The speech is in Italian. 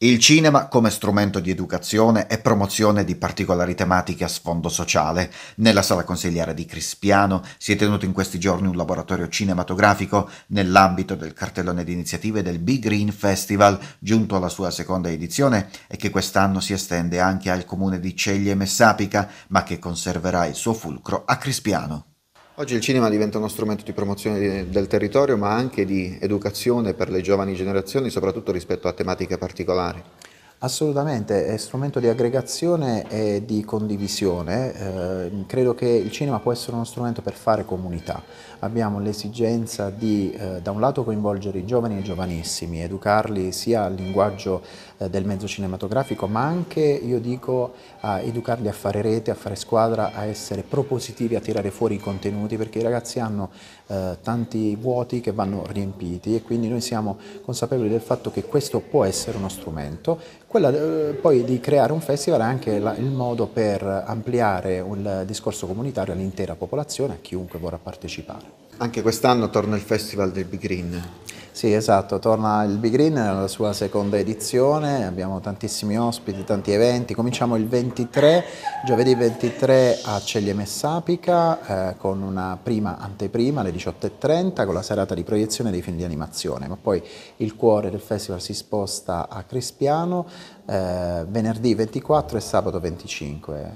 Il cinema come strumento di educazione e promozione di particolari tematiche a sfondo sociale. Nella sala consigliare di Crispiano si è tenuto in questi giorni un laboratorio cinematografico nell'ambito del cartellone di iniziative del Big Green Festival, giunto alla sua seconda edizione e che quest'anno si estende anche al comune di Ceglie Messapica, ma che conserverà il suo fulcro a Crispiano. Oggi il cinema diventa uno strumento di promozione del territorio ma anche di educazione per le giovani generazioni, soprattutto rispetto a tematiche particolari. Assolutamente, è strumento di aggregazione e di condivisione. Eh, credo che il cinema può essere uno strumento per fare comunità. Abbiamo l'esigenza di, eh, da un lato, coinvolgere i giovani e i giovanissimi, educarli sia al linguaggio eh, del mezzo cinematografico, ma anche, io dico, a educarli a fare rete, a fare squadra, a essere propositivi, a tirare fuori i contenuti, perché i ragazzi hanno eh, tanti vuoti che vanno riempiti e quindi noi siamo consapevoli del fatto che questo può essere uno strumento quella eh, poi di creare un festival è anche la, il modo per ampliare il discorso comunitario all'intera popolazione, a chiunque vorrà partecipare. Anche quest'anno torna il Festival del Big Green. Sì, esatto, torna il Big Green nella sua seconda edizione, abbiamo tantissimi ospiti, tanti eventi. Cominciamo il 23, giovedì 23 a Ceglie Messapica eh, con una prima anteprima alle 18.30 con la serata di proiezione dei film di animazione, ma poi il cuore del festival si sposta a Crispiano eh, venerdì 24 e sabato 25.